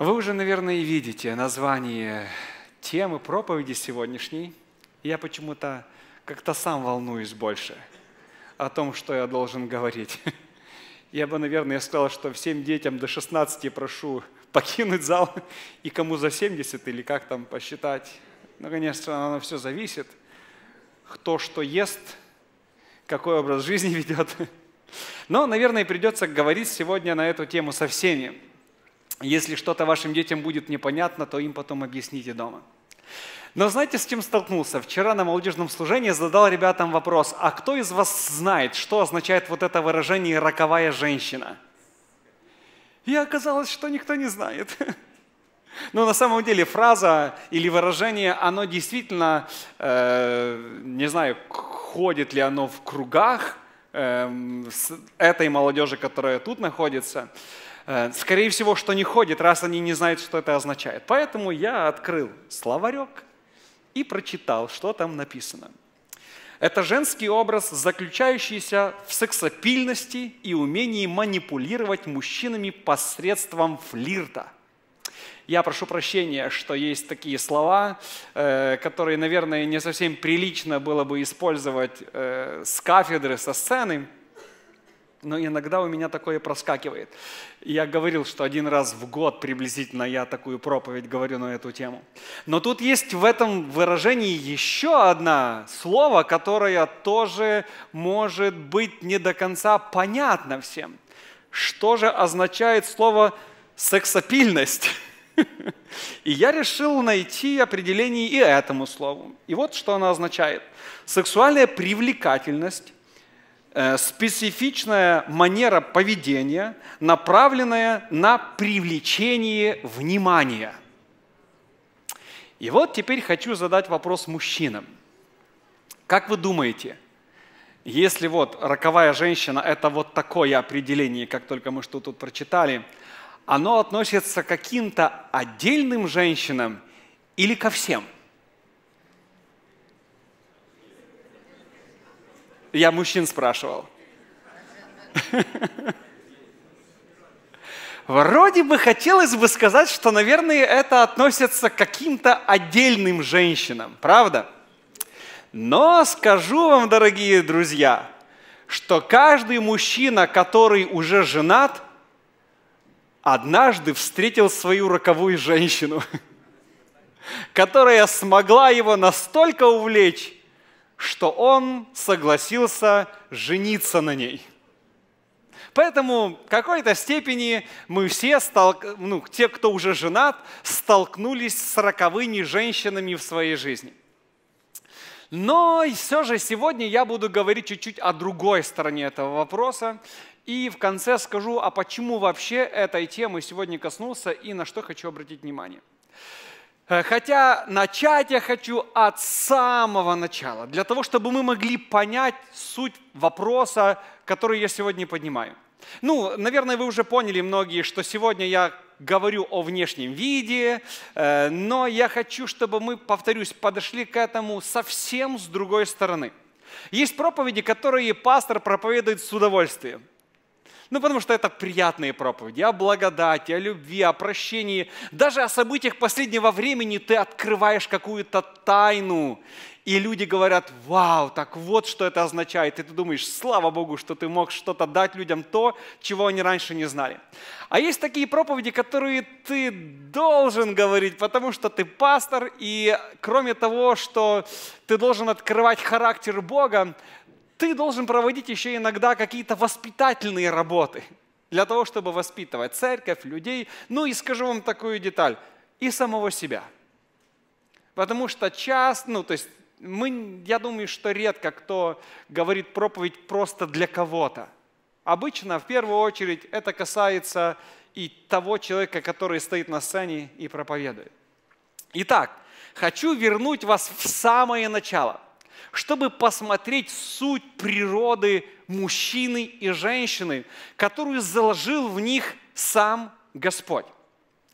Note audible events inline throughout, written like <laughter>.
Вы уже, наверное, и видите название темы проповеди сегодняшней. Я почему-то как-то сам волнуюсь больше о том, что я должен говорить. <laughs> Я бы, наверное, сказал, что всем детям до 16 прошу покинуть зал, и кому за 70 или как там посчитать. Ну, конечно, оно все зависит. Кто что ест, какой образ жизни <laughs> ведет. Но, наверное, придется говорить сегодня на эту тему со всеми если что-то вашим детям будет непонятно, то им потом объясните дома. Но знаете, с чем столкнулся? Вчера на молодежном служении задал ребятам вопрос, а кто из вас знает, что означает вот это выражение «роковая женщина»? И оказалось, что никто не знает. <laughs> Но на самом деле фраза или выражение, оно действительно, э, не знаю, ходит ли оно в кругах э, с этой молодежи, которая тут находится. Э, скорее всего, что не ходит, раз они не знают, что это означает. Поэтому я открыл словарек и прочитал, что там написано. Это женский образ, заключающийся в сексопильности и умении манипулировать мужчинами посредством флирта. Я прошу прощения, что есть такие слова, э, которые, наверное, не совсем прилично было бы использовать э, с кафедры, со сцены – но иногда у меня такое проскакивает. Я говорил, что один раз в год приблизительно я такую проповедь говорю на эту тему. Но тут есть в этом выражении еще одно слово, которое тоже может быть не до конца понятно всем. Что же означает слово «сексопильность»? <laughs> И я решил найти определение и этому слову. И вот что оно означает. Сексуальная привлекательность – Э, специфичная манера поведения, направленная на привлечение внимания. И вот теперь хочу задать вопрос мужчинам. Как вы думаете, если вот роковая женщина – это вот такое определение, как только мы что тут прочитали, оно относится к каким-то отдельным женщинам или ко всем? Я мужчин спрашивал. Вроде бы хотелось бы сказать, что, наверное, это относится к каким-то отдельным женщинам, правда? Но скажу вам, дорогие друзья, что каждый мужчина, который уже женат, однажды встретил свою роковую женщину, <laughs> которая смогла его настолько увлечь, что он согласился жениться на ней. Поэтому в какой-то степени мы все, ну, те, кто уже женат, столкнулись с роковыми женщинами в своей жизни. Но все же сегодня я буду говорить чуть-чуть о другой стороне этого вопроса. И в конце скажу, а почему вообще этой темы сегодня коснулся и на что хочу обратить внимание. Э, хотя начать я хочу от самого начала, для того, чтобы мы могли понять суть вопроса, который я сегодня поднимаю. Ну, наверное, вы уже поняли многие, что сегодня я говорю о внешнем виде, э, но я хочу, чтобы мы, повторюсь, подошли к этому совсем с другой стороны. Есть проповеди, которые пастор проповедует с удовольствием. Ну, потому что это приятные проповеди о благодати, о любви, о прощении. Даже о событиях последнего времени ты открываешь какую-то тайну. И люди говорят, вау, так вот что это означает. И ты думаешь, слава Богу, что ты мог что-то дать людям то, чего они раньше не знали. А есть такие проповеди, которые ты должен говорить, потому что ты пастор, и кроме того, что ты должен открывать характер Бога, ты должен проводить еще иногда какие-то воспитательные работы для того, чтобы воспитывать церковь, людей. Ну и скажу вам такую деталь. И самого себя. Потому что часто, ну то есть мы, я думаю, что редко кто говорит проповедь просто для кого-то. Обычно, в первую очередь, это касается и того человека, который стоит на сцене и проповедует. Итак, хочу вернуть вас в самое начало – чтобы посмотреть суть природы мужчины и женщины, которую заложил в них сам Господь.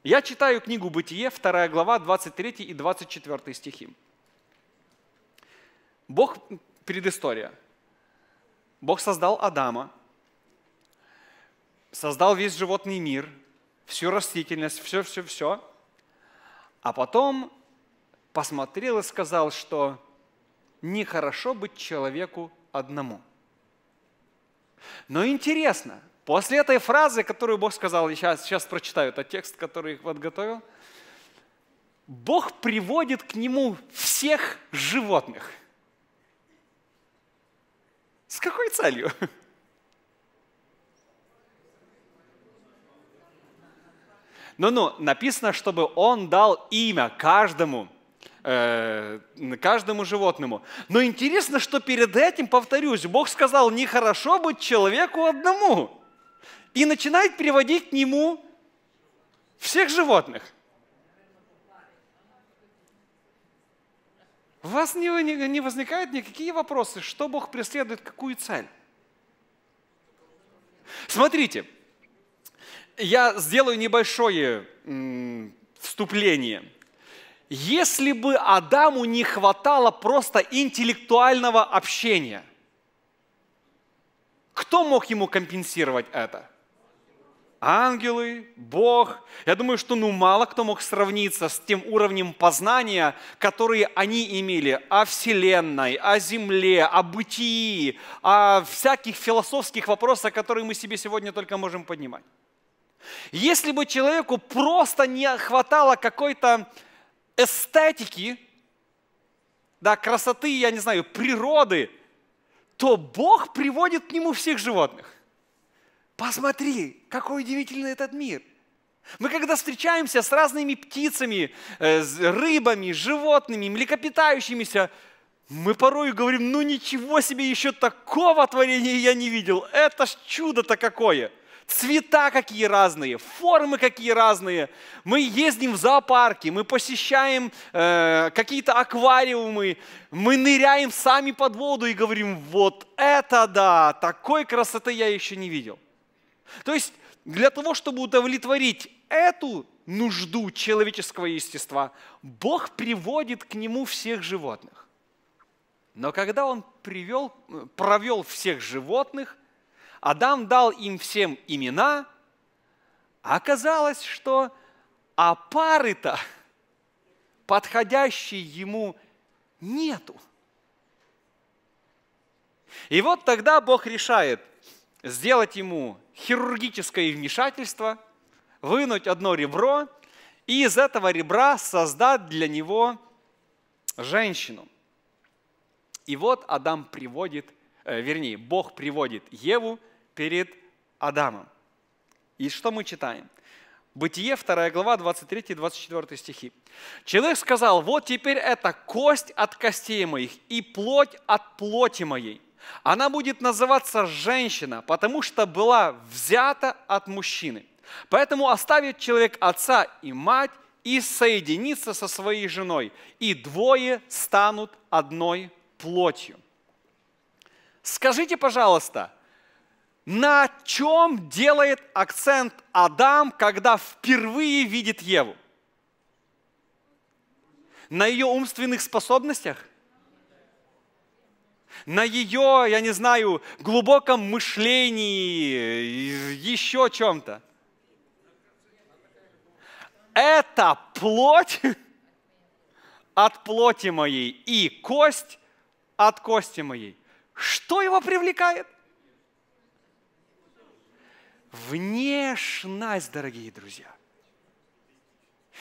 Я читаю книгу «Бытие», 2 глава, 23 и 24 стихи. Бог, предыстория. Бог создал Адама, создал весь животный мир, всю растительность, все-все-все. А потом посмотрел и сказал, что нехорошо быть человеку одному. Но интересно, после этой фразы, которую Бог сказал, я сейчас, сейчас прочитаю этот текст, который их подготовил, Бог приводит к нему всех животных. С какой целью? Ну-ну, написано, чтобы он дал имя каждому э, каждому животному. Но интересно, что перед этим, повторюсь, Бог сказал, нехорошо быть человеку одному. И начинает приводить к нему всех животных. У вас не, не, не возникают никакие вопросы, что Бог преследует, какую цель. Смотрите, я сделаю небольшое м, вступление – если бы Адаму не хватало просто интеллектуального общения, кто мог ему компенсировать это? Ангелы, Бог. Я думаю, что ну мало кто мог сравниться с тем уровнем познания, которые они имели о Вселенной, о Земле, о бытии, о всяких философских вопросах, которые мы себе сегодня только можем поднимать. Если бы человеку просто не хватало какой-то эстетики, да, красоты, я не знаю, природы, то Бог приводит к нему всех животных. Посмотри, какой удивительный этот мир. Мы когда встречаемся с разными птицами, э, рыбами, животными, млекопитающимися, мы порой говорим, ну ничего себе, еще такого творения я не видел. Это ж чудо-то какое! Цвета какие разные, формы какие разные. Мы ездим в зоопарки, мы посещаем э, какие-то аквариумы, мы ныряем сами под воду и говорим, вот это да, такой красоты я еще не видел. То есть для того, чтобы удовлетворить эту нужду человеческого естества, Бог приводит к нему всех животных. Но когда он привел, э, провел всех животных, Адам дал им всем имена, а оказалось, что а то подходящей ему нету. И вот тогда Бог решает сделать ему хирургическое вмешательство, вынуть одно ребро и из этого ребра создать для него женщину. И вот Адам приводит, э, вернее, Бог приводит Еву перед Адамом. И что мы читаем? Бытие 2 глава 23-24 стихи. Человек сказал, вот теперь это кость от костей моих и плоть от плоти моей. Она будет называться женщина, потому что была взята от мужчины. Поэтому оставит человек отца и мать и соединится со своей женой, и двое станут одной плотью. Скажите, пожалуйста, на чем делает акцент Адам, когда впервые видит Еву? На ее умственных способностях? На ее, я не знаю, глубоком мышлении, еще чем-то? Это плоть <laughs> от плоти моей и кость от кости моей. Что его привлекает? – внешность, дорогие друзья.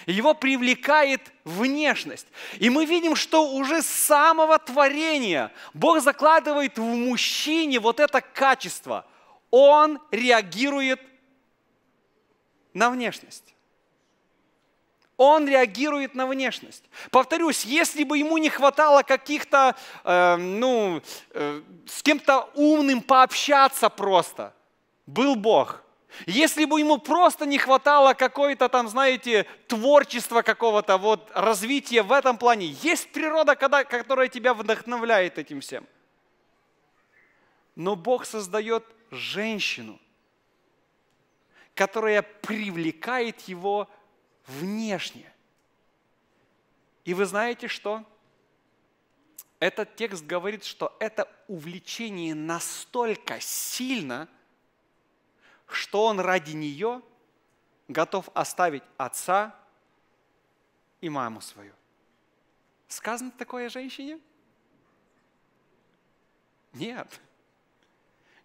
Его привлекает внешность. И мы видим, что уже с самого творения Бог закладывает в мужчине вот это качество. Он реагирует на внешность. Он реагирует на внешность. Повторюсь, если бы ему не хватало каких-то, э, ну, э, с кем-то умным пообщаться просто – был Бог. Если бы ему просто не хватало какой-то там, знаете, творчества какого-то, вот развития в этом плане, есть природа, когда, которая тебя вдохновляет этим всем. Но Бог создает женщину, которая привлекает его внешне. И вы знаете что? Этот текст говорит, что это увлечение настолько сильно – что он ради нее готов оставить отца и маму свою. Сказано такое женщине? Нет.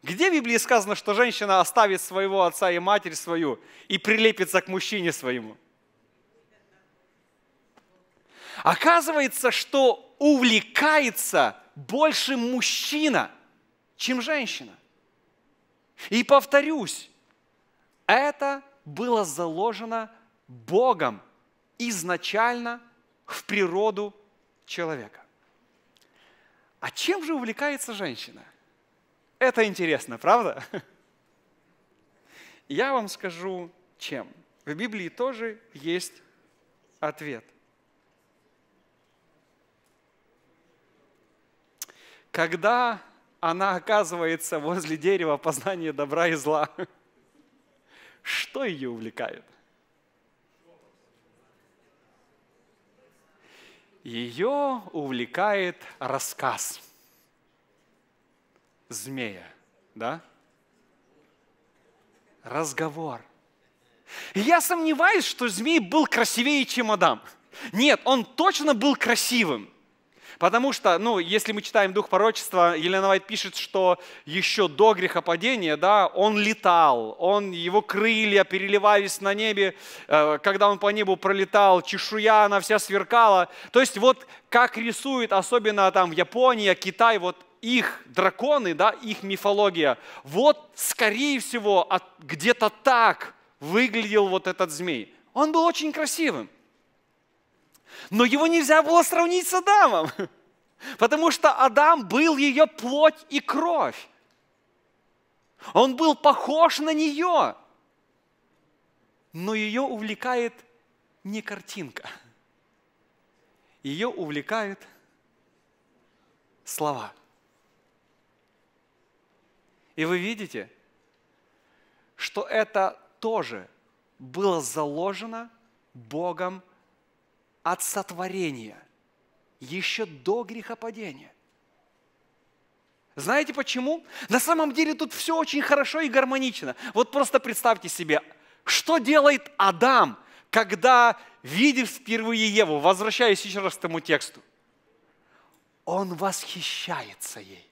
Где в Библии сказано, что женщина оставит своего отца и матерь свою и прилепится к мужчине своему? Оказывается, что увлекается больше мужчина, чем женщина. И повторюсь, это было заложено Богом изначально в природу человека. А чем же увлекается женщина? Это интересно, правда? <laughs> Я вам скажу, чем. В Библии тоже есть ответ. Когда она оказывается возле дерева познания добра и зла, <laughs> Что ее увлекает? Ее увлекает рассказ змея, да? Разговор. И я сомневаюсь, что змей был красивее, чем Адам. Нет, он точно был красивым. Потому что, ну, если мы читаем «Дух пророчества», Елена Вайт пишет, что еще до грехопадения, да, он летал, он, его крылья переливались на небе, э, когда он по небу пролетал, чешуя, она вся сверкала. То есть вот как рисует, особенно там в Японии, Китай, вот их драконы, да, их мифология, вот, скорее всего, где-то так выглядел вот этот змей. Он был очень красивым. Но его нельзя было сравнить с Адамом, <laughs> потому что Адам был ее плоть и кровь. Он был похож на нее, но ее увлекает не картинка. Ее увлекают слова. И вы видите, что это тоже было заложено Богом от сотворения, еще до грехопадения. Знаете почему? На самом деле тут все очень хорошо и гармонично. Вот просто представьте себе, что делает Адам, когда, видит впервые Еву, возвращаясь еще раз к тому тексту, он восхищается ей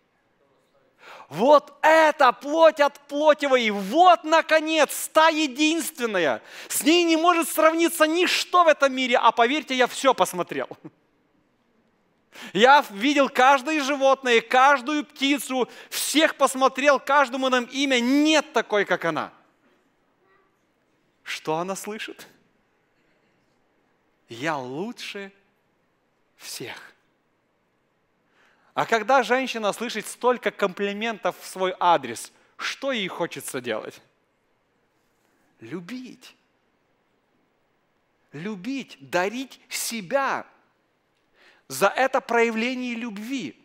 вот это плоть от плотевой, вот, наконец, та единственная. С ней не может сравниться ничто в этом мире, а поверьте, я все посмотрел. Я видел каждое животное, каждую птицу, всех посмотрел, каждому нам имя. Нет такой, как она. Что она слышит? Я лучше всех. А когда женщина слышит столько комплиментов в свой адрес, что ей хочется делать? Любить. Любить, дарить себя. За это проявление любви.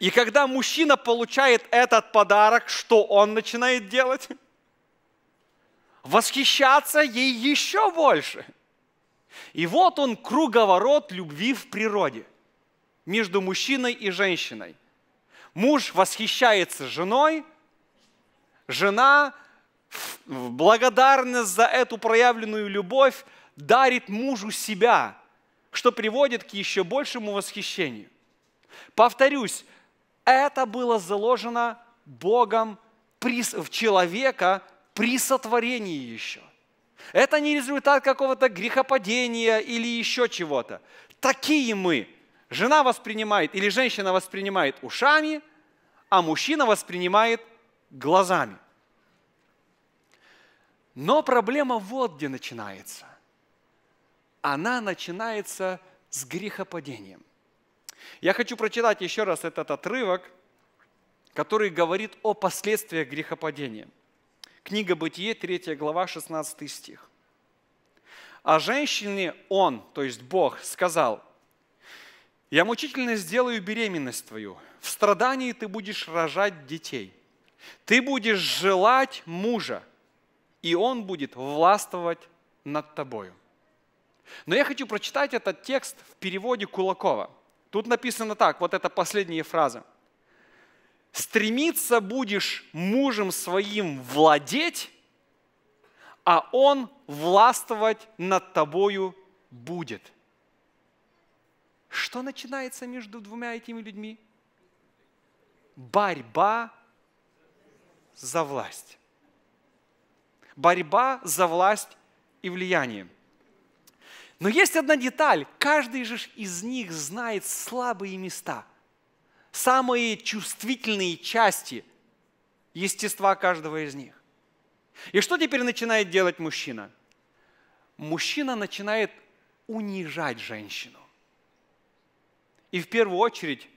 И когда мужчина получает этот подарок, что он начинает делать? Восхищаться ей еще больше. И вот он круговорот любви в природе – между мужчиной и женщиной. Муж восхищается женой, жена в благодарность за эту проявленную любовь дарит мужу себя, что приводит к еще большему восхищению. Повторюсь, это было заложено Богом в человека при сотворении еще. Это не результат какого-то грехопадения или еще чего-то. Такие мы – Жена воспринимает или женщина воспринимает ушами, а мужчина воспринимает глазами. Но проблема вот где начинается. Она начинается с грехопадением. Я хочу прочитать еще раз этот отрывок, который говорит о последствиях грехопадения. Книга Бытие, 3 глава, 16 стих. «А женщине он, то есть Бог, сказал, я мучительно сделаю беременность твою. В страдании ты будешь рожать детей. Ты будешь желать мужа, и он будет властвовать над тобою. Но я хочу прочитать этот текст в переводе Кулакова. Тут написано так, вот это последняя фраза. «Стремиться будешь мужем своим владеть, а он властвовать над тобою будет». Что начинается между двумя этими людьми? Борьба за власть. Борьба за власть и влияние. Но есть одна деталь. Каждый же из них знает слабые места, самые чувствительные части естества каждого из них. И что теперь начинает делать мужчина? Мужчина начинает унижать женщину. И в первую очередь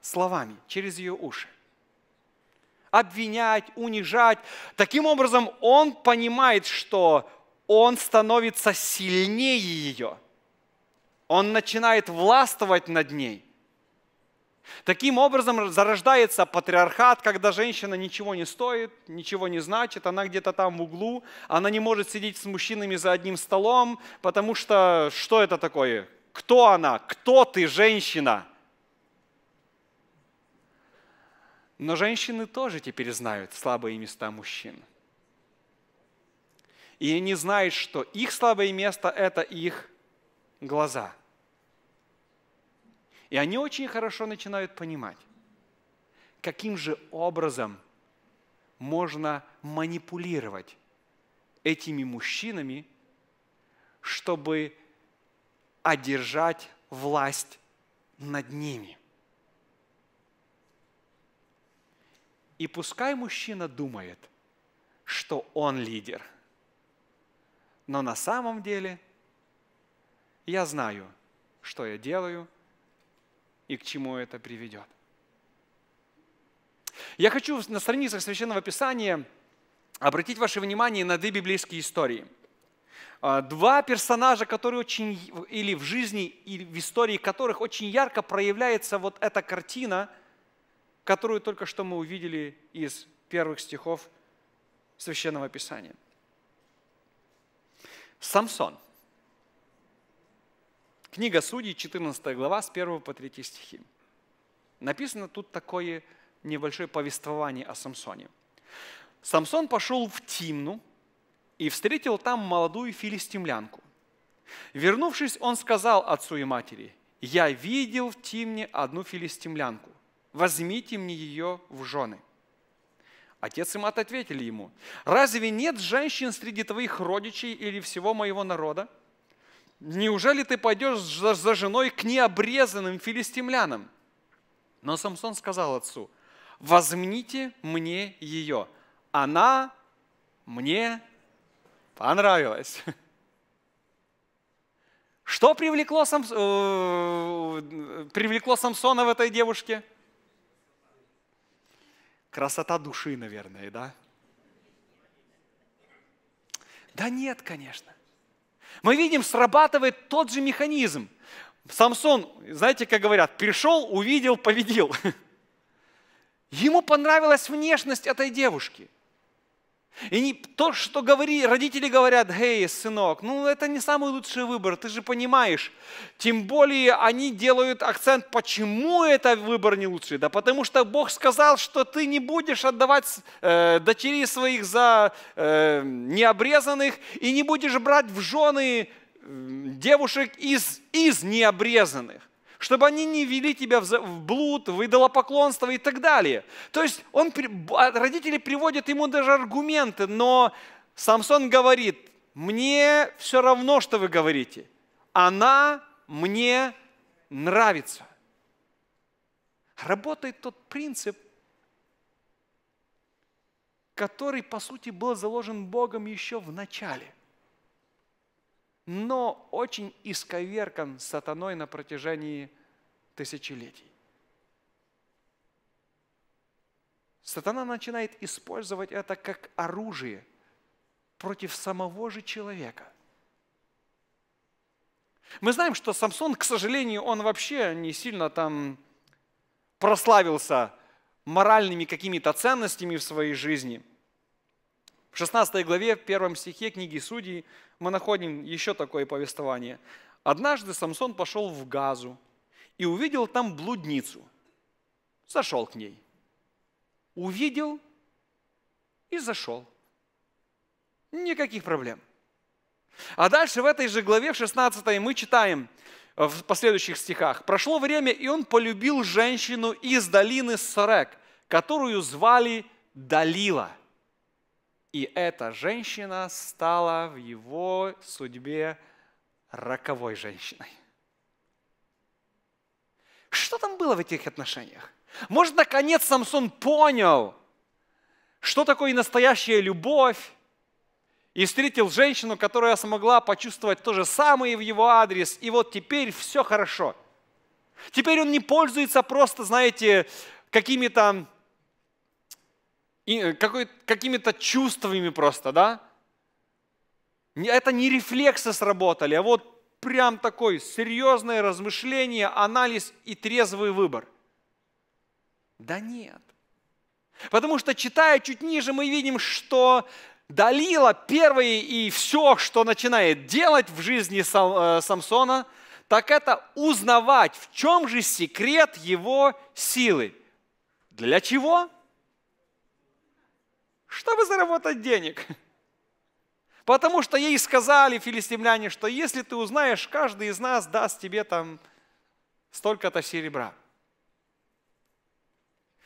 словами, через ее уши. Обвинять, унижать. Таким образом, он понимает, что он становится сильнее ее. Он начинает властвовать над ней. Таким образом зарождается патриархат, когда женщина ничего не стоит, ничего не значит, она где-то там в углу, она не может сидеть с мужчинами за одним столом, потому что что это такое? Кто она? Кто ты, женщина? Но женщины тоже теперь знают слабые места мужчин. И они знают, что их слабое место – это их глаза. И они очень хорошо начинают понимать, каким же образом можно манипулировать этими мужчинами, чтобы одержать власть над ними. И пускай мужчина думает, что он лидер, но на самом деле я знаю, что я делаю и к чему это приведет. Я хочу на страницах Священного Писания обратить ваше внимание на две библейские истории – а, два персонажа, которые очень, или в жизни, или в истории которых очень ярко проявляется вот эта картина, которую только что мы увидели из первых стихов Священного Писания. Самсон. Книга Судей, 14 глава, с 1 по 3 стихи. Написано тут такое небольшое повествование о Самсоне. Самсон пошел в Тимну, и встретил там молодую филистимлянку. Вернувшись, он сказал отцу и матери, «Я видел в Тимне одну филистимлянку. Возьмите мне ее в жены». Отец и мать ответили ему, «Разве нет женщин среди твоих родичей или всего моего народа? Неужели ты пойдешь за женой к необрезанным филистимлянам?» Но Самсон сказал отцу, «Возьмите мне ее, она мне Понравилось. Что привлекло, Сам... Э, привлекло Самсона в этой девушке? Красота души, наверное, да? Да нет, конечно. Мы видим, срабатывает тот же механизм. Самсон, знаете, как говорят, пришел, увидел, победил. <laughs> Ему понравилась внешность этой девушки. И не, то, что говори, родители говорят, «Гей, сынок, ну это не самый лучший выбор, ты же понимаешь». Тем более они делают акцент, почему это выбор не лучший. Да потому что Бог сказал, что ты не будешь отдавать э, дочерей своих за э, необрезанных и не будешь брать в жены э, девушек из, из необрезанных чтобы они не вели тебя в блуд, в идолопоклонство и так далее. То есть он, а родители приводят ему даже аргументы, но Самсон говорит, мне все равно, что вы говорите. Она мне нравится. Работает тот принцип, который, по сути, был заложен Богом еще в начале но очень исковеркан сатаной на протяжении тысячелетий. Сатана начинает использовать это как оружие против самого же человека. Мы знаем, что Самсон, к сожалению, он вообще не сильно там прославился моральными какими-то ценностями в своей жизни – в 16 главе, в первом стихе книги Судей мы находим еще такое повествование. «Однажды Самсон пошел в Газу и увидел там блудницу. Зашел к ней. Увидел и зашел. Никаких проблем. А дальше в этой же главе, в 16 мы читаем в последующих стихах. «Прошло время, и он полюбил женщину из долины Сарек, которую звали Далила». И эта женщина стала в его судьбе роковой женщиной. Что там было в этих отношениях? Может, наконец Самсон понял, что такое настоящая любовь, и встретил женщину, которая смогла почувствовать то же самое в его адрес, и вот теперь все хорошо. Теперь он не пользуется просто, знаете, какими-то Э, какими-то чувствами просто, да? Это не рефлексы сработали, а вот прям такой серьезное размышление, анализ и трезвый выбор. Да нет. Потому что, читая чуть ниже, мы видим, что Далила первое и все, что начинает делать в жизни э, Самсона, так это узнавать, в чем же секрет его силы. Для чего? чтобы заработать денег. Потому что ей сказали филистимляне, что если ты узнаешь, каждый из нас даст тебе там столько-то серебра.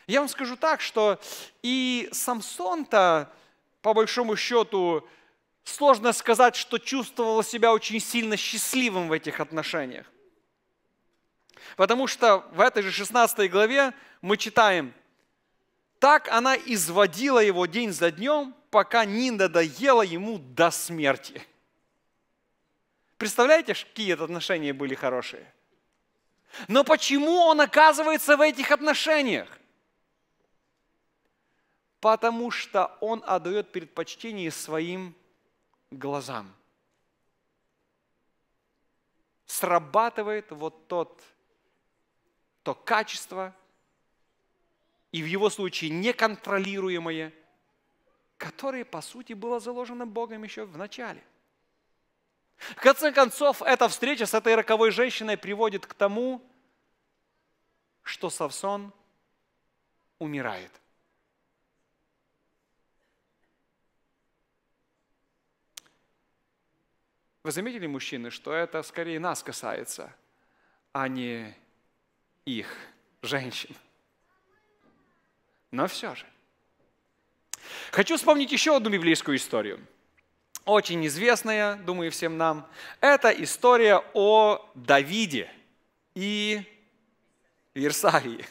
Я вам скажу так, что и Самсон-то, по большому счету, сложно сказать, что чувствовал себя очень сильно счастливым в этих отношениях. Потому что в этой же 16 главе мы читаем, так она изводила его день за днем, пока не надоела ему до смерти. Представляете, какие это отношения были хорошие? Но почему он оказывается в этих отношениях? Потому что он отдает предпочтение своим глазам. Срабатывает вот тот, то качество, и в его случае неконтролируемое, которое, по сути, было заложено Богом еще в начале. В конце концов, эта встреча с этой роковой женщиной приводит к тому, что Савсон умирает. Вы заметили, мужчины, что это скорее нас касается, а не их, женщин но все же. Хочу вспомнить еще одну библейскую историю. Очень известная, думаю, всем нам. Это история о Давиде и Версавии.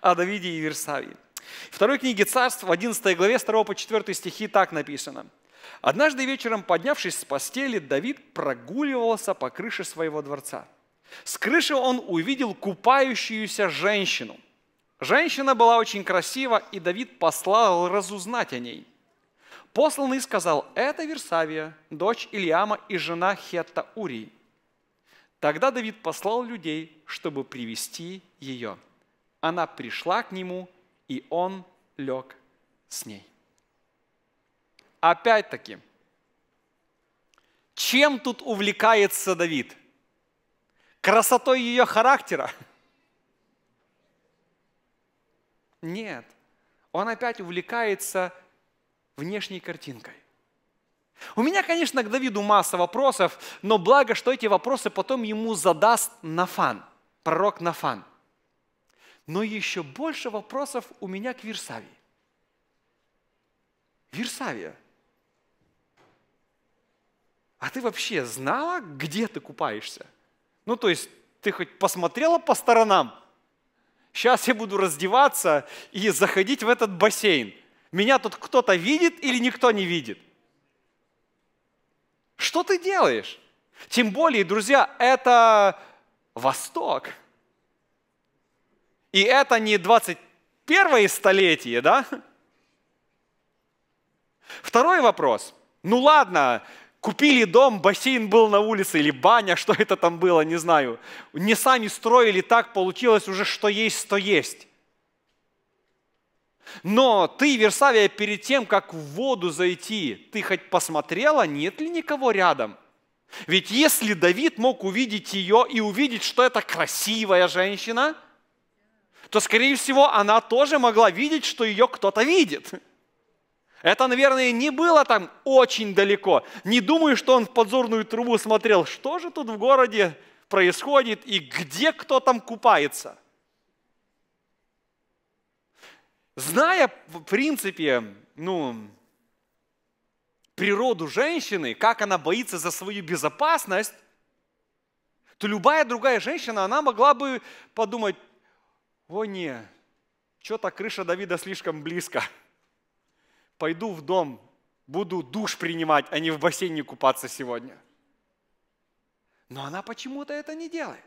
О Давиде и Версавии. В второй книге царств, в 11 главе, с 2 по 4 стихи так написано. «Однажды вечером, поднявшись с постели, Давид прогуливался по крыше своего дворца. С крыши он увидел купающуюся женщину. Женщина была очень красива, и Давид послал разузнать о ней. Посланный сказал, это Версавия, дочь Ильяма и жена Хетта Урии. Тогда Давид послал людей, чтобы привести ее. Она пришла к нему, и он лег с ней. Опять-таки, чем тут увлекается Давид? Красотой ее характера – Нет. Он опять увлекается внешней картинкой. У меня, конечно, к Давиду масса вопросов, но благо, что эти вопросы потом ему задаст Нафан, пророк Нафан. Но еще больше вопросов у меня к Версавии. Версавия, а ты вообще знала, где ты купаешься? Ну, то есть, ты хоть посмотрела по сторонам? сейчас я буду раздеваться и заходить в этот бассейн. Меня тут кто-то видит или никто не видит? Что ты делаешь? Тем более, друзья, это Восток. И это не 21 столетие, да? Второй вопрос. Ну ладно, Купили дом, бассейн был на улице или баня, что это там было, не знаю. Не сами строили, так получилось уже, что есть, что есть. Но ты, Версавия, перед тем, как в воду зайти, ты хоть посмотрела, нет ли никого рядом? Ведь если Давид мог увидеть ее и увидеть, что это красивая женщина, то, скорее всего, она тоже могла видеть, что ее кто-то видит. Это, наверное, не было там очень далеко. Не думаю, что он в подзорную трубу смотрел, что же тут в городе происходит и где кто там купается. Зная, в принципе, ну, природу женщины, как она боится за свою безопасность, то любая другая женщина, она могла бы подумать, о не, что-то крыша Давида слишком близко – пойду в дом, буду душ принимать, а не в бассейне купаться сегодня. Но она почему-то это не делает.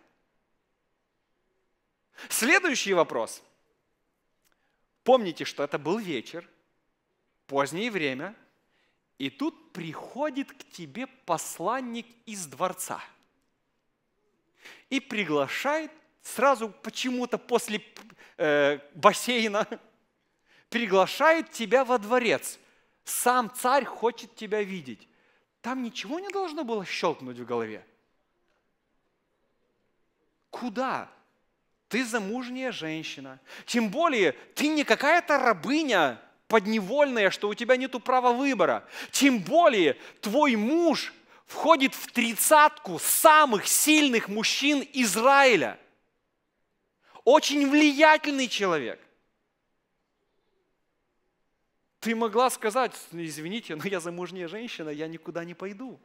Следующий вопрос. Помните, что это был вечер, позднее время, и тут приходит к тебе посланник из дворца и приглашает сразу почему-то после э, бассейна приглашает тебя во дворец. Сам царь хочет тебя видеть. Там ничего не должно было щелкнуть в голове. Куда? Ты замужняя женщина. Тем более, ты не какая-то рабыня подневольная, что у тебя нету права выбора. Тем более, твой муж входит в тридцатку самых сильных мужчин Израиля. Очень влиятельный человек. Ты могла сказать, извините, но я замужняя женщина, я никуда не пойду.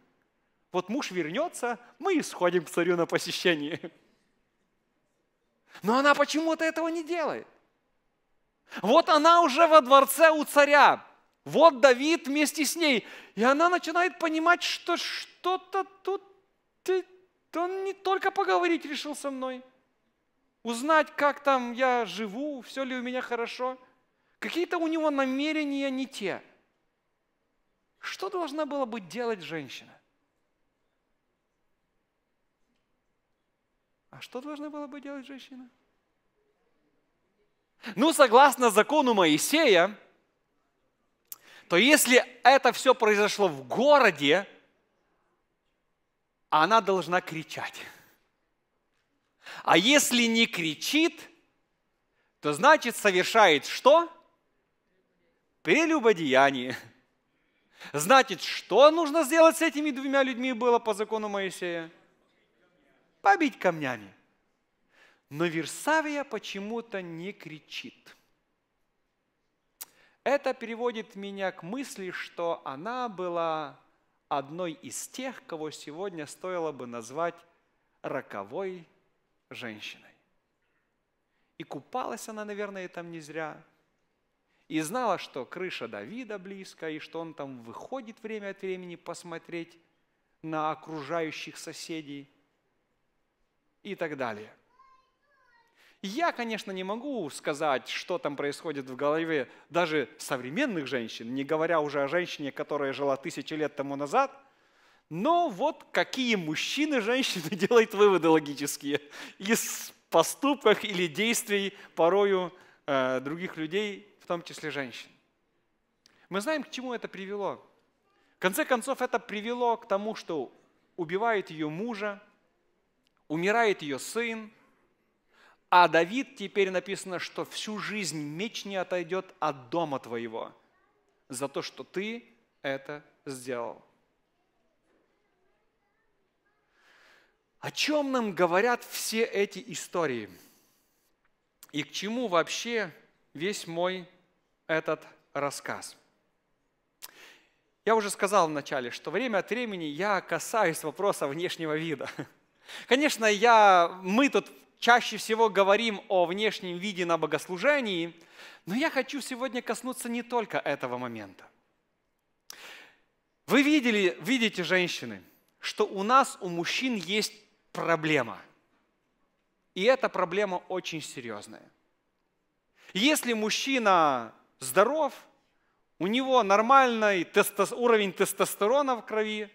Вот муж вернется, мы и сходим к царю на посещение. Но она почему-то этого не делает. Вот она уже во дворце у царя. Вот Давид вместе с ней. И она начинает понимать, что что-то тут... Ты, он не только поговорить решил со мной. Узнать, как там я живу, все ли у меня хорошо – Какие-то у него намерения не те. Что должна была бы делать женщина? А что должна была бы делать женщина? Ну, согласно закону Моисея, то если это все произошло в городе, она должна кричать. А если не кричит, то значит совершает что? прелюбодеянии. Значит, что нужно сделать с этими двумя людьми было по закону Моисея? Побить камнями. Но Версавия почему-то не кричит. Это переводит меня к мысли, что она была одной из тех, кого сегодня стоило бы назвать роковой женщиной. И купалась она, наверное, там не зря – и знала, что крыша Давида близко, и что он там выходит время от времени посмотреть на окружающих соседей и так далее. Я, конечно, не могу сказать, что там происходит в голове даже современных женщин, не говоря уже о женщине, которая жила тысячи лет тому назад, но вот какие мужчины женщины <laughs> делают выводы логические из поступков или действий порою э, других людей в том числе женщин. Мы знаем, к чему это привело. В конце концов, это привело к тому, что убивает ее мужа, умирает ее сын, а Давид теперь написано, что всю жизнь меч не отойдет от дома твоего за то, что ты это сделал. О чем нам говорят все эти истории? И к чему вообще весь мой этот рассказ. Я уже сказал вначале, что время от времени я касаюсь вопроса внешнего вида. <laughs> Конечно, я, мы тут чаще всего говорим о внешнем виде на богослужении, но я хочу сегодня коснуться не только этого момента. Вы видели, видите, женщины, что у нас, у мужчин есть проблема. И эта проблема очень серьезная. Если мужчина здоров, у него нормальный тестос, уровень тестостерона в крови,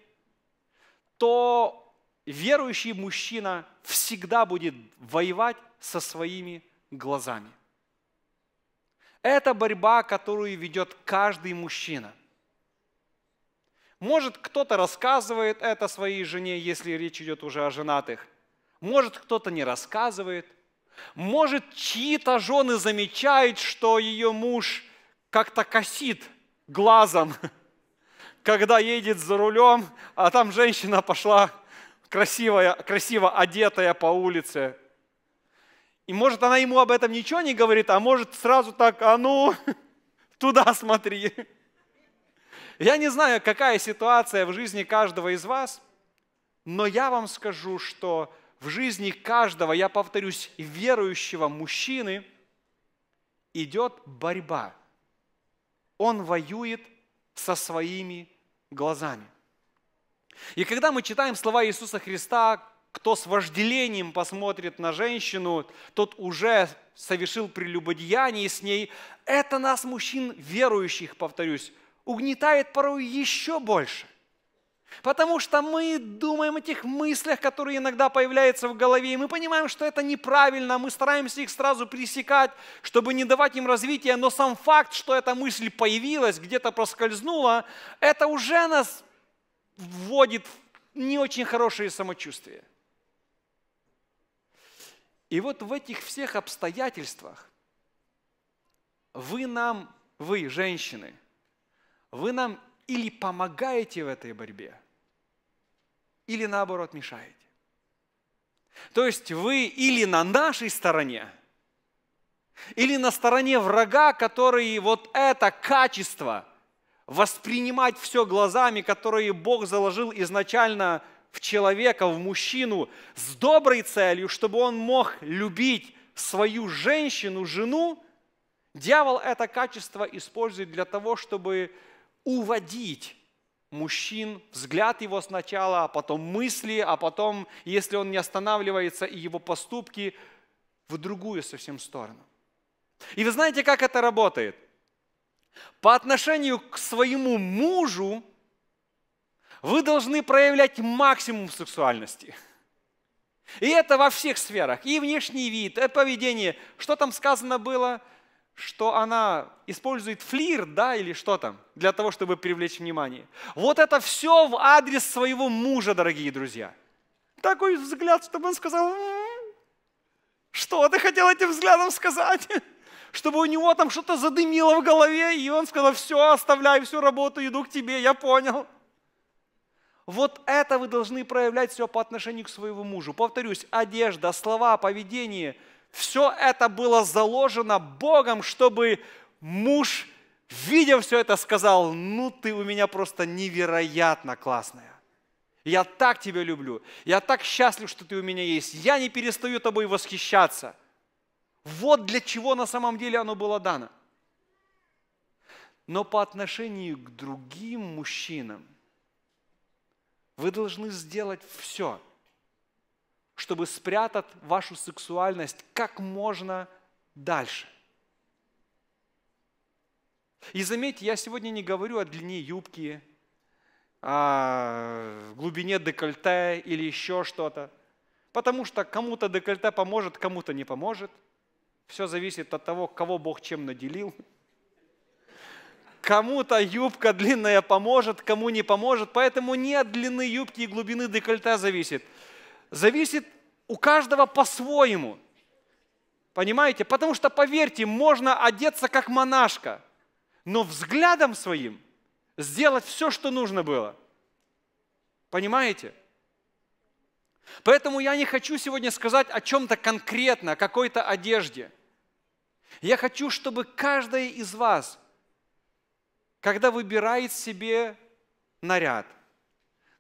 то верующий мужчина всегда будет воевать со своими глазами. Это борьба, которую ведет каждый мужчина. Может, кто-то рассказывает это своей жене, если речь идет уже о женатых. Может, кто-то не рассказывает – может, чьи-то жены замечают, что ее муж как-то косит глазом, <laughs> когда едет за рулем, а там женщина пошла красивая, красиво одетая по улице. И может, она ему об этом ничего не говорит, а может, сразу так, а ну, <laughs> туда смотри. <laughs> Я не знаю, какая ситуация в жизни каждого из вас, но я вам скажу, что в жизни каждого, я повторюсь, верующего мужчины идет борьба. Он воюет со своими глазами. И когда мы читаем слова Иисуса Христа, кто с вожделением посмотрит на женщину, тот уже совершил прелюбодеяние с ней. Это нас, мужчин верующих, повторюсь, угнетает порой еще больше – Потому что мы думаем о тех мыслях, которые иногда появляются в голове, и мы понимаем, что это неправильно, мы стараемся их сразу пресекать, чтобы не давать им развития, но сам факт, что эта мысль появилась, где-то проскользнула, это уже нас вводит в не очень хорошее самочувствие. И вот в этих всех обстоятельствах вы нам, вы, женщины, вы нам или помогаете в этой борьбе, или наоборот мешаете. То есть вы или на нашей стороне, или на стороне врага, который вот это качество воспринимать все глазами, которые Бог заложил изначально в человека, в мужчину, с доброй целью, чтобы он мог любить свою женщину, жену, дьявол это качество использует для того, чтобы уводить мужчин, взгляд его сначала, а потом мысли, а потом, если он не останавливается, и его поступки в другую совсем сторону. И вы знаете, как это работает? По отношению к своему мужу вы должны проявлять максимум сексуальности. И это во всех сферах. И внешний вид, и поведение. Что там сказано было? что она использует флир, да, или что там, для того, чтобы привлечь внимание. Вот это все в адрес своего мужа, дорогие друзья. Такой взгляд, чтобы он сказал, «М-м-м, что ты хотел этим взглядом сказать? <laughs> Чтобы у него там что-то задымило в голове, и он сказал, все, оставляю всю работу, иду к тебе, я понял. Вот это вы должны проявлять все по отношению к своему мужу. Повторюсь, одежда, слова, поведение – все это было заложено Богом, чтобы муж, видя все это, сказал, ну ты у меня просто невероятно классная. Я так тебя люблю. Я так счастлив, что ты у меня есть. Я не перестаю тобой восхищаться. Вот для чего на самом деле оно было дано. Но по отношению к другим мужчинам вы должны сделать все – чтобы спрятать вашу сексуальность как можно дальше. И заметьте, я сегодня не говорю о длине юбки, о глубине декольте или еще что-то. Потому что кому-то декольте поможет, кому-то не поможет. Все зависит от того, кого Бог чем наделил. Кому-то юбка длинная поможет, кому не поможет. Поэтому не от длины юбки и глубины декольта зависит – зависит у каждого по-своему. Понимаете? Потому что, поверьте, можно одеться как монашка, но взглядом своим сделать все, что нужно было. Понимаете? Поэтому я не хочу сегодня сказать о чем-то конкретно, о какой-то одежде. Я хочу, чтобы каждая из вас, когда выбирает себе наряд,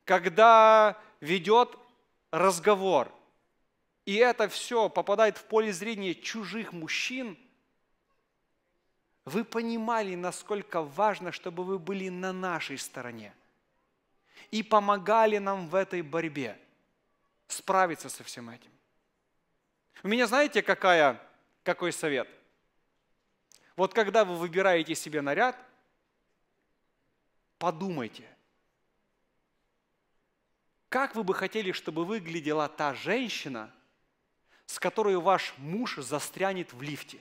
когда ведет разговор. И это все попадает в поле зрения чужих мужчин. Вы понимали, насколько важно, чтобы вы были на нашей стороне и помогали нам в этой борьбе справиться со всем этим. У меня знаете, какая, какой совет? Вот когда вы выбираете себе наряд, подумайте – как вы бы хотели, чтобы выглядела та женщина, с которой ваш муж застрянет в лифте?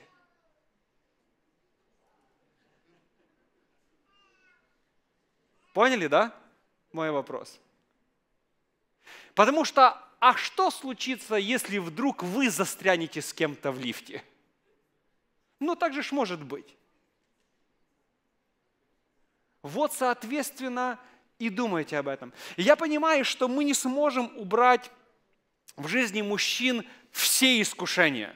Поняли, да, мой вопрос? Потому что, а что случится, если вдруг вы застрянете с кем-то в лифте? Ну, так же ж может быть. Вот, соответственно, и думайте об этом. И я понимаю, что мы не сможем убрать в жизни мужчин все искушения.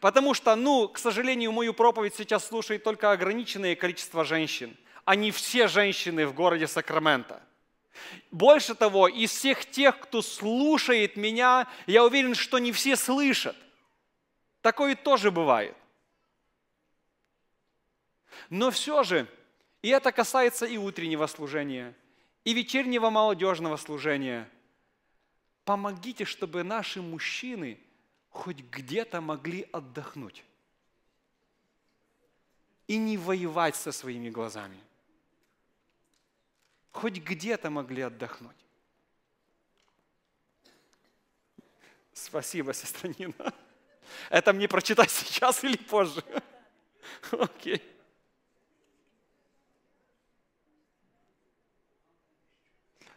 Потому что, ну, к сожалению, мою проповедь сейчас слушает только ограниченное количество женщин, а не все женщины в городе Сакраменто. Больше того, из всех тех, кто слушает меня, я уверен, что не все слышат. Такое тоже бывает. Но все же, и это касается и утреннего служения – и вечернего молодежного служения. Помогите, чтобы наши мужчины хоть где-то могли отдохнуть и не воевать со своими глазами. Хоть где-то могли отдохнуть. Спасибо, сестра Нина. Это мне прочитать сейчас или позже? <laughs> Окей. Okay.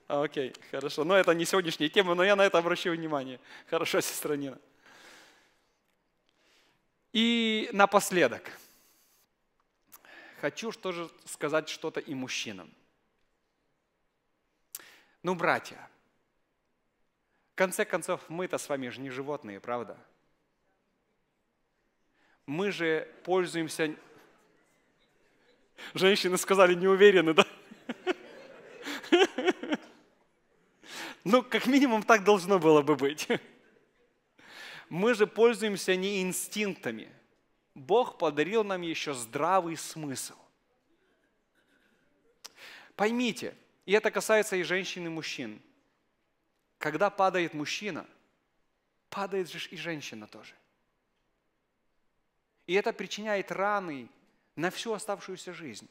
А, окей, хорошо. Но это не сегодняшняя тема, но я на это обращу внимание. Хорошо, <laughs> сестра Нина. И напоследок. Хочу тоже сказать что-то и мужчинам. Ну, братья, в конце концов, мы-то с вами же не животные, правда? Мы же пользуемся... Женщины сказали, не уверены, да? <laughs> Ну, как минимум, так должно было бы быть. Мы же пользуемся не инстинктами. Бог подарил нам еще здравый смысл. Поймите, и это касается и женщин, и мужчин. Когда падает мужчина, падает же и женщина тоже. И это причиняет раны на всю оставшуюся жизнь.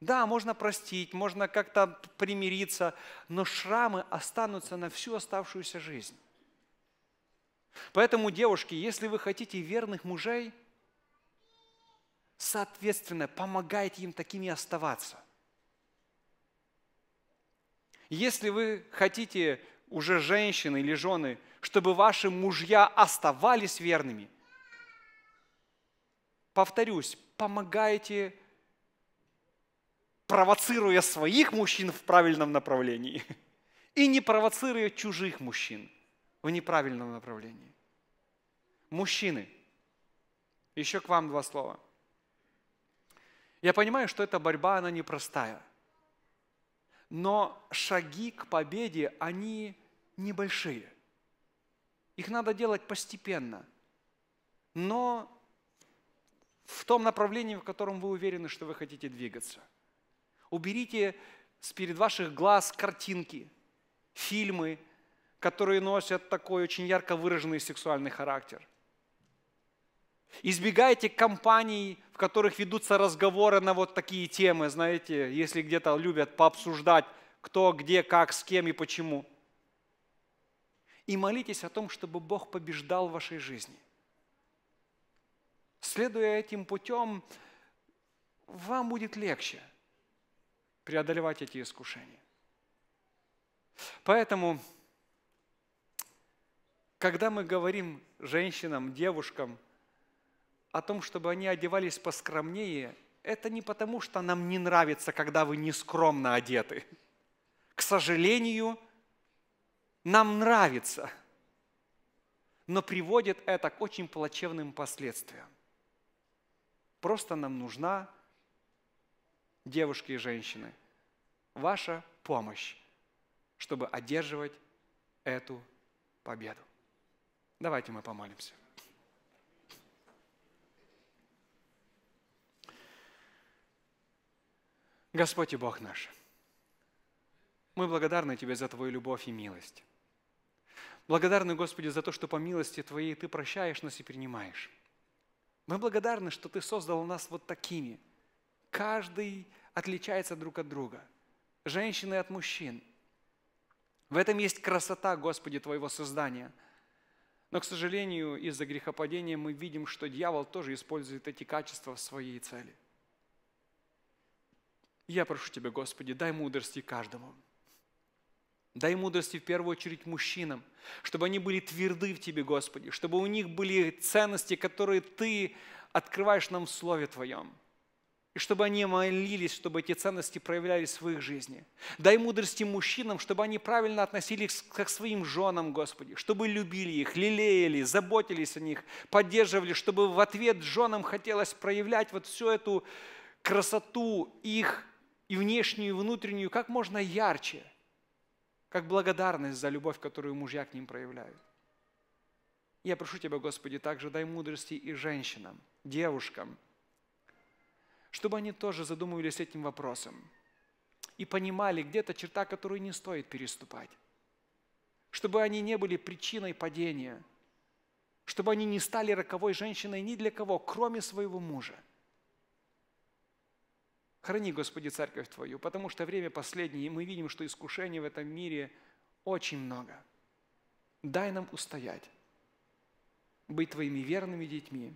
Да, можно простить, можно как-то примириться, но шрамы останутся на всю оставшуюся жизнь. Поэтому, девушки, если вы хотите верных мужей, соответственно, помогайте им такими оставаться. Если вы хотите уже женщины или жены, чтобы ваши мужья оставались верными, повторюсь, помогайте провоцируя своих мужчин в правильном направлении <laughs> и не провоцируя чужих мужчин в неправильном направлении. Мужчины, еще к вам два слова. Я понимаю, что эта борьба, она непростая. Но шаги к победе, они небольшие. Их надо делать постепенно, но в том направлении, в котором вы уверены, что вы хотите двигаться – Уберите с перед ваших глаз картинки, фильмы, которые носят такой очень ярко выраженный сексуальный характер. Избегайте компаний, в которых ведутся разговоры на вот такие темы, знаете, если где-то любят пообсуждать, кто, где, как, с кем и почему. И молитесь о том, чтобы Бог побеждал в вашей жизни. Следуя этим путем, вам будет легче – преодолевать эти искушения. Поэтому, когда мы говорим женщинам, девушкам о том, чтобы они одевались поскромнее, это не потому, что нам не нравится, когда вы нескромно одеты. К сожалению, нам нравится, но приводит это к очень плачевным последствиям. Просто нам нужна девушки и женщины, ваша помощь, чтобы одерживать эту победу. Давайте мы помолимся. Господь и Бог наш, мы благодарны Тебе за Твою любовь и милость. Благодарны, Господи, за то, что по милости Твоей Ты прощаешь нас и принимаешь. Мы благодарны, что Ты создал нас вот такими – каждый отличается друг от друга. Женщины от мужчин. В этом есть красота, Господи, Твоего создания. Но, к сожалению, из-за грехопадения мы видим, что дьявол тоже использует эти качества в своей цели. Я прошу Тебя, Господи, дай мудрости каждому. Дай мудрости в первую очередь мужчинам, чтобы они были тверды в Тебе, Господи, чтобы у них были ценности, которые Ты открываешь нам в Слове Твоем – и чтобы они молились, чтобы эти ценности проявлялись в их жизни. Дай мудрости мужчинам, чтобы они правильно относились к своим женам, Господи, чтобы любили их, лелеяли, заботились о них, поддерживали, чтобы в ответ женам хотелось проявлять вот всю эту красоту их и внешнюю, и внутреннюю как можно ярче, как благодарность за любовь, которую мужья к ним проявляют. Я прошу Тебя, Господи, также дай мудрости и женщинам, девушкам – чтобы они тоже задумывались этим вопросом и понимали где-то черта, которую не стоит переступать, чтобы они не были причиной падения, чтобы они не стали роковой женщиной ни для кого, кроме своего мужа. Храни, Господи, церковь Твою, потому что время последнее, и мы видим, что искушений в этом мире очень много. Дай нам устоять, быть Твоими верными детьми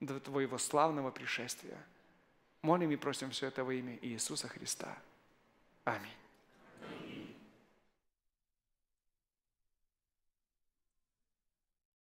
до Твоего славного пришествия – Молим и просим все это во имя Иисуса Христа. Аминь.